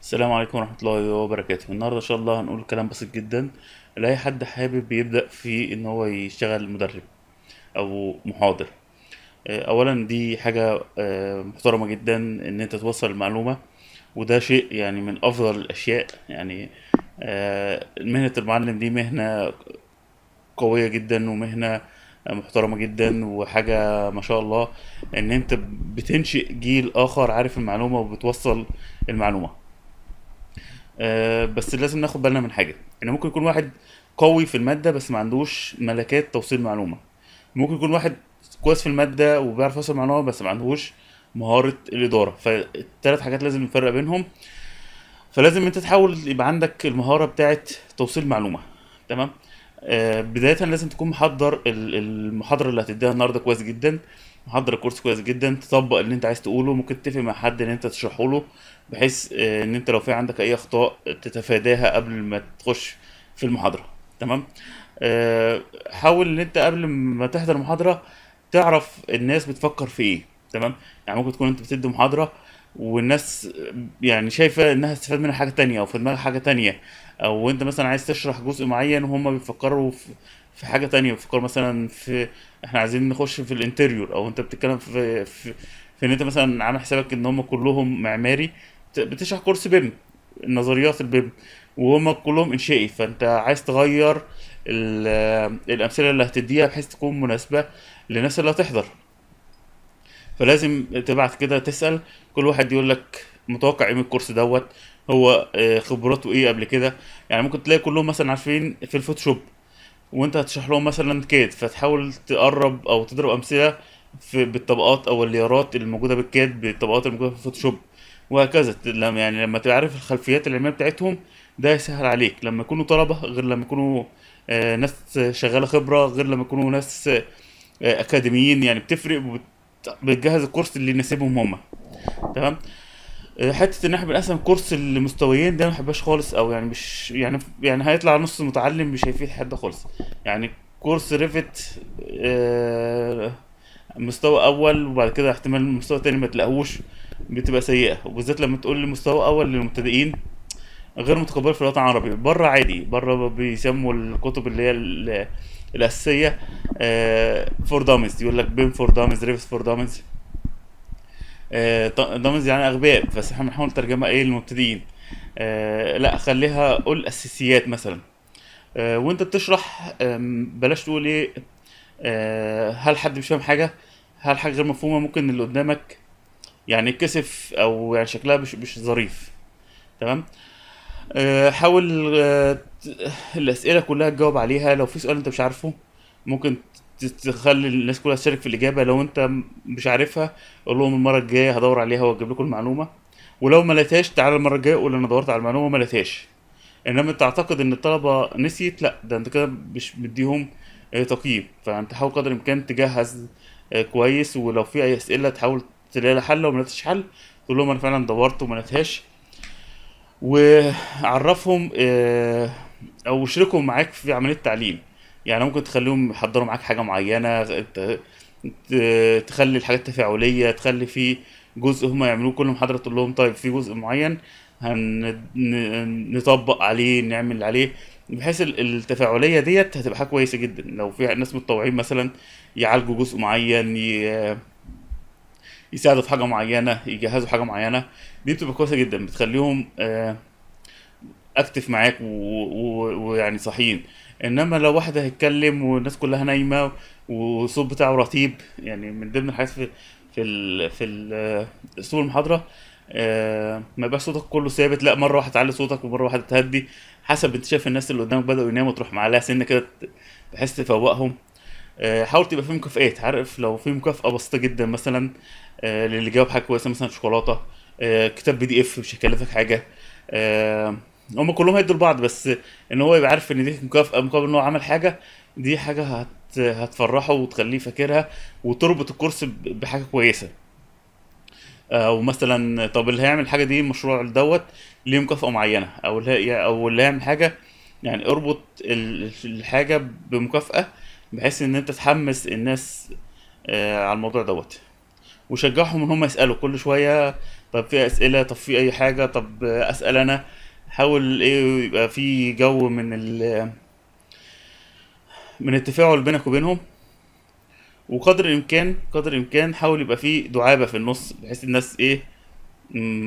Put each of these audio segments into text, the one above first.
السلام عليكم ورحمة الله وبركاته النهاردة إن شاء الله هنقول كلام بسيط جدا لأي حد حابب يبدأ في إن هو يشتغل مدرب أو محاضر آه، أولا دي حاجة آه، محترمة جدا إن أنت توصل المعلومة وده شيء يعني من أفضل الأشياء يعني آه، مهنة المعلم دي مهنة قوية جدا ومهنة محترمه جدا وحاجه ما شاء الله ان انت بتنشئ جيل اخر عارف المعلومه وبتوصل المعلومه آه، بس لازم ناخد بالنا من حاجه ان يعني ممكن يكون واحد قوي في الماده بس ما عندوش ملكات توصيل معلومه ممكن يكون واحد كويس في الماده وبيعرف يوصل معلومه بس ما عندوش مهاره الاداره فالثلاث حاجات لازم نفرق بينهم فلازم انت تحاول يبقى عندك المهاره بتاعه توصيل معلومه تمام آه، بدايه لازم تكون محضر المحاضره اللي هتديها النهارده كويس جدا محضر الكورس كويس جدا تطبق اللي انت عايز تقوله ممكن تتفق مع حد ان انت تشرحه له بحيث آه، ان انت لو في عندك اي اخطاء تتفاداها قبل ما تخش في المحاضره تمام آه، حاول ان انت قبل ما تحضر محاضره تعرف الناس بتفكر في ايه تمام يعني ممكن تكون انت بتدي محاضره والناس يعني شايفه انها استفاد منها حاجه تانية او في دماغها حاجه تانية او انت مثلا عايز تشرح جزء معين وهم بيفكروا في في حاجه تانية بفكر مثلا في احنا عايزين نخش في الانتريور او انت بتتكلم في في, في ان انت مثلا عامل حسابك ان هم كلهم معماري بتشرح كورس بيم النظريات البيم وهم كلهم انشائي فانت عايز تغير الامثله اللي هتديها بحيث تكون مناسبه للناس اللي هتحضر فلازم تبعت كده تسال كل واحد يقول لك متوقع ايه من الكورس دوت هو آه، خبراته ايه قبل كده يعني ممكن تلاقي كلهم مثلا عارفين في الفوتوشوب وانت هتشرح لهم مثلا كاد فتحاول تقرب او تضرب امثله في بالطبقات او الليارات اللي موجوده بالكاد بالطبقات الموجوده في الفوتوشوب وهكذا لما يعني لما تبقى عارف الخلفيات العلميه بتاعتهم ده يسهل عليك لما يكونوا طلبه غير لما يكونوا آه، ناس شغاله خبره غير لما يكونوا ناس آه، آه، اكاديميين يعني بتفرق وبتجهز الكورس اللي يناسبهم هما تمام حته ان احنا بنقسم كورس المستويين ده ما بحبهاش خالص او يعني مش يعني يعني هيطلع نص متعلم مش هيفيد حد خالص يعني كورس ريفت آه، مستوى اول وبعد كده احتمال مستوى تاني ما تلاقوش بتبقى سيئه وبالذات لما تقول مستوى اول للمبتدئين غير متقبله في الوطن العربي بره عادي بره بيسموا الكتب اللي هي الاساسيه فور آه، دامز يقول لك بين فور دامز ريفت فور دامز دامز آه، يعني اغبياء بس احنا بنحاول نترجمها ايه للمبتدئين آه، لا خليها قول اساسيات مثلا آه، وانت بتشرح بلاش تقول ايه هل حد مش فاهم حاجه هل حاجه غير مفهومه ممكن اللي قدامك يعني يتكسف او يعني شكلها مش مش ظريف تمام حاول الاسئله كلها تجاوب عليها لو في سؤال انت مش عارفه ممكن تخلي الناس كلها تشارك في الاجابه لو انت مش عارفها قول لهم المره الجايه هدور عليها واجيب لكم المعلومه ولو ما لقيتهاش تعالى المره الجايه قول انا دورت على المعلومه ما لقيتهاش انما تعتقد ان الطلبه نسيت لا ده انت كده مش مديهم آه، تقييم فانت حاول قدر الامكان تجهز آه، كويس ولو في اي اسئله تحاول تلاقي لها حل وما لقيتش حل تقول لهم انا فعلا دورت وما لقيتهاش وعرفهم آه، او اشركهم معاك في عمليه التعليم يعني ممكن تخليهم يحضروا معاك حاجه معينه تخلي الحاجات تفاعليه تخلي في جزء هم يعملوه كل محاضره تقول لهم طيب في جزء معين هنطبق عليه نعمل عليه بحيث التفاعليه ديت هتبقى حاجه كويسه جدا لو في ناس متطوعين مثلا يعالجوا جزء معين ي... يساعدوا في حاجه معينه يجهزوا حاجه معينه دي بتبقى كويسه جدا بتخليهم اكتف آه، معاك ويعني و... و... صاحيين انما لو واحد هيتكلم والناس كلها نايمه والصوت بتاعه رتيب يعني من ضمن الحاجات في في ال في اسلوب المحاضره آه ما يبقاش صوتك كله ثابت لا مره واحده تعلي صوتك ومره واحده تهدي حسب انت شايف الناس اللي قدامك بداوا يناموا تروح معاها سنه كده تحس تفوقهم آه حاول تبقى في مكافئات عارف لو في مكافاه بسيطه جدا مثلا آه للي جاوب حاجه كويسه مثلا شوكولاته آه، كتاب بي دي اف مش هيكلفك حاجه آه، هم كلهم هيدوا لبعض بس ان هو يبقى عارف ان دي مكافاه مقابل ان هو عمل حاجه دي حاجه هت هتفرحه وتخليه فاكرها وتربط الكورس بحاجه كويسه او آه، مثلا طب اللي هيعمل حاجه دي مشروع دوت ليه مكافاه معينه او اللي او اللي هيعمل حاجه يعني اربط الحاجه بمكافاه بحيث ان انت تحمس الناس آه، على الموضوع دوت وشجعهم ان هم يسالوا كل شويه طب في اسئله طب في اي حاجه طب اسال انا حاول ايه يبقى في جو من ال من التفاعل بينك وبينهم وقدر الامكان قدر الامكان حاول يبقى في دعابه في النص بحيث الناس ايه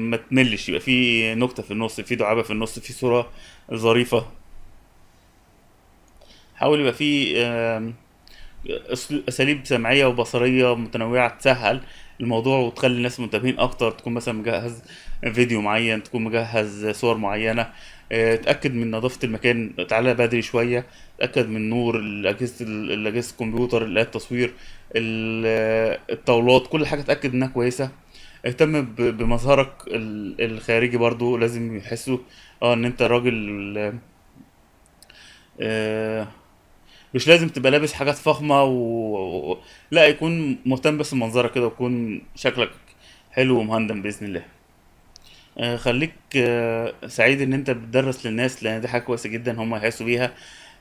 ما تملش يبقى في نكته في النص في دعابه في النص في صوره ظريفه حاول يبقى في اساليب سمعيه وبصريه متنوعه تسهل الموضوع وتخلي الناس منتبهين اكتر تكون مثلا مجهز فيديو معين تكون مجهز صور معينه اتاكد آه، من نظافه المكان تعالى بدري شويه اتاكد من نور اجهزه الاجهزه الكمبيوتر الات التصوير الطاولات كل حاجه اتاكد انها كويسه اهتم بمظهرك الخارجي برضو لازم يحسوا اه ان انت راجل آه مش لازم تبقى لابس حاجات فخمه و... لا يكون مهتم بس بمنظرك كده ويكون شكلك حلو ومهندم باذن الله آه، خليك آه، سعيد ان انت بتدرس للناس لان دي حاجه كويسه جدا هم هيحسوا بيها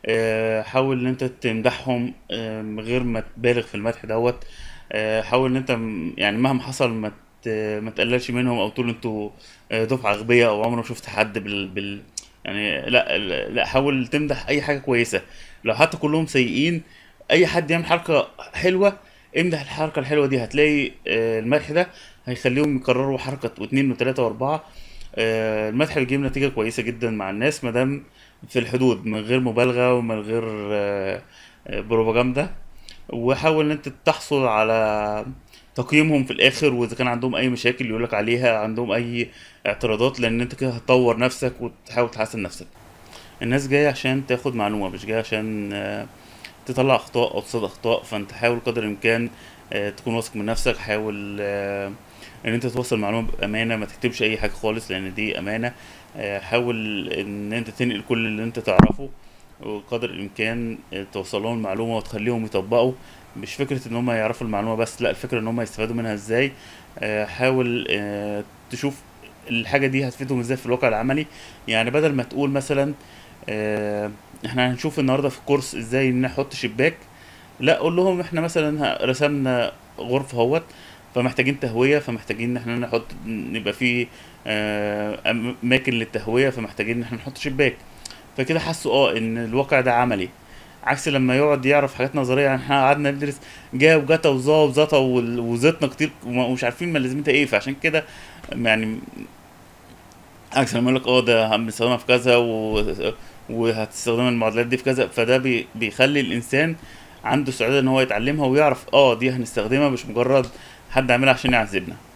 آه، حاول ان انت تمدحهم من غير ما تبالغ في المدح دوت حاول ان انت يعني مهما حصل ما تقللش منهم او تقول انتوا دفعه غبيه او عمره ما شفت حد بال... بال... يعني لا لا حاول تمدح اي حاجه كويسه لو حتى كلهم سيئين اي حد يعمل حركه حلوه امدح الحركه الحلوه دي هتلاقي آه، المدح ده هيخليهم يكرروا حركه واثنين وثلاثه واربعه آه، المدح بيجيب نتيجه كويسه جدا مع الناس ما دام في الحدود من غير مبالغه ومن غير آه، بروباجندا وحاول ان انت تحصل على تقييمهم في الاخر واذا كان عندهم اي مشاكل يقولك عليها عندهم اي اعتراضات لان انت كده هتطور نفسك وتحاول تحسن نفسك الناس جايه عشان تاخد معلومه مش جايه عشان آه، تطلع اخطاء او تصيد اخطاء فانت حاول قدر الامكان آه، تكون واثق من نفسك حاول آه، ان انت توصل معلومه بامانه ما تكتبش اي حاجه خالص لان دي امانه حاول ان انت تنقل كل اللي انت تعرفه وقدر الامكان توصلهم المعلومه وتخليهم يطبقوا مش فكره ان هم يعرفوا المعلومه بس لا الفكره ان هم يستفادوا منها ازاي آه، حاول آه، تشوف الحاجه دي هتفيدهم ازاي في الواقع العملي يعني بدل ما تقول مثلا آه، احنا هنشوف النهارده في الكورس ازاي نحط شباك لا قول لهم احنا مثلا رسمنا غرفه هوت فمحتاجين تهويه فمحتاجين ان احنا نحط يبقى في اماكن للتهويه فمحتاجين ان احنا نحط شباك فكده حسوا اه ان الواقع ده عملي عكس لما يقعد يعرف حاجات نظريه يعني احنا قعدنا ندرس جا وجتا وظا وزطا وزتنا كتير ومش عارفين ما لازمتها ايه فعشان كده يعني عكس لما يقول لك اه ده هنستخدمها في كذا و... وهتستخدم المعادلات دي في كذا فده بي... بيخلي الانسان عنده استعداد ان هو يتعلمها ويعرف اه دي هنستخدمها مش مجرد حد عاملها عشان يعذبنا